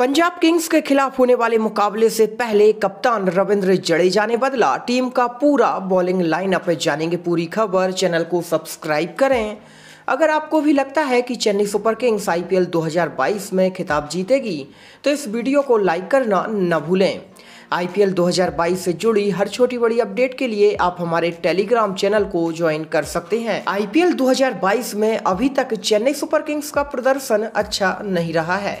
Punjab Kings के खिलाफ होने वाले मुकाबले से पहले कप्तान रविंद्र जडेजा ने बदला टीम का पूरा बॉलिंग लाइनअप जानेंगे पूरी खबर चैनल को सब्सक्राइब करें अगर आपको भी लगता है कि चेन्नई सुपर किंग्स आईपीएल 2022 में खिताब जीतेगी तो इस वीडियो को लाइक करना न भूलें आईपीएल 2022 से जुड़ी हर छोटी बड़ी अपडेट के लिए आप हमारे टेलीग्राम चैनल को ज्वाइन कर सकते हैं आईपीएल 2022 में अभी तक चेन्नई सुपर किंग्स का प्रदर्शन अच्छा नहीं रहा है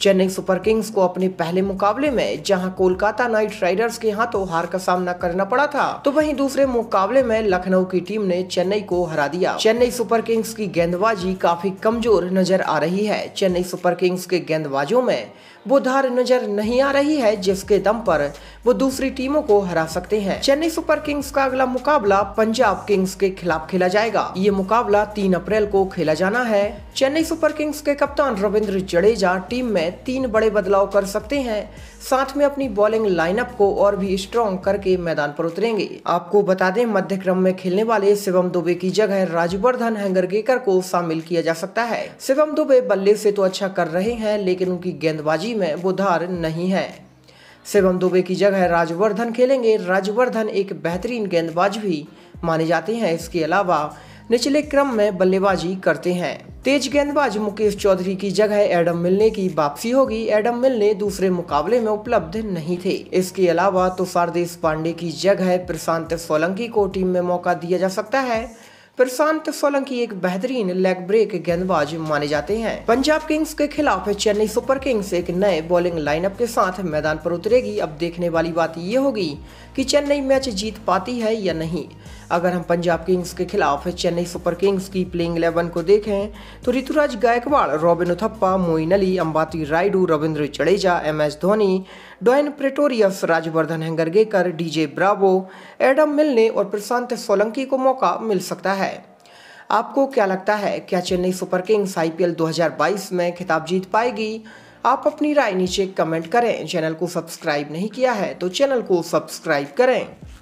चेन्नई सुपर किंग्स को अपने पहले मुकाबले में जहां कोलकाता नाइट राइडर्स के हाथों हार का सामना करना पड़ा था तो वहीं दूसरे मुकाबले में लखनऊ की टीम ने चेन्नई को हरा दिया चेन्नई सुपर किंग्स की गेंदबाजी काफी कमजोर नजर आ रही है चेन्नई सुपर किंग्स के गेंदबाजों में वो धार नजर नहीं आ रही है जिसके दम पर वो दूसरी टीमों को हरा सकते हैं चेन्नई सुपर किंग्स का अगला मुकाबला पंजाब किंग्स के खिलाफ खेला जाएगा ये मुकाबला तीन अप्रैल को खेला जाना है चेन्नई सुपर किंग्स के कप्तान रविंद्र जडेजा टीम में तीन बड़े बदलाव कर सकते हैं साथ में अपनी बॉलिंग लाइनअप को और भी स्ट्रॉन्ग करके मैदान पर उतरेंगे आपको बता दें मध्य क्रम में खेलने वाले शिवम दुबे की जगह राजवर्धन हैंगरगेकर को शामिल किया जा सकता है शिवम दुबे बल्ले से तो अच्छा कर रहे हैं लेकिन उनकी गेंदबाजी में वो धार नहीं है शिवम दुबे की जगह राजवर्धन खेलेंगे राजवर्धन एक बेहतरीन गेंदबाज भी माने जाते हैं इसके अलावा निचले क्रम में बल्लेबाजी करते हैं तेज गेंदबाज मुकेश चौधरी की जगह एडम मिलने की वापसी होगी एडम मिलने दूसरे मुकाबले में उपलब्ध नहीं थे इसके अलावा तुषार देश पांडे की जगह प्रशांत सोलंकी को टीम में मौका दिया जा सकता है प्रशांत सोलंकी एक बेहतरीन लेग ब्रेक गेंदबाज माने जाते हैं पंजाब किंग्स के खिलाफ चेन्नई सुपर किंग्स एक नए बॉलिंग लाइनअप के साथ मैदान पर उतरेगी अब देखने वाली बात ये होगी कि चेन्नई मैच जीत पाती है या नहीं अगर हम पंजाब किंग्स के खिलाफ चेन्नई सुपर किंग्स की प्लेइंग इलेवन को देखें तो Ruturaj Gaikwad Robin Uthappa Moeen Ali Ambati Rayudu Ravindra Jadeja M S Dhoni Dwaine Pretorius Rajvardhan Hangargekar DJ Bravo Adam Milne और प्रशांत सोलंकी को मौका मिल सकता है आपको क्या लगता है क्या Chennai Super Kings I P में खिताब जीत पाएगी आप अपनी राय नीचे कमेंट करें चैनल को सब्सक्राइब नहीं किया है तो चैनल को सब्सक्राइब करें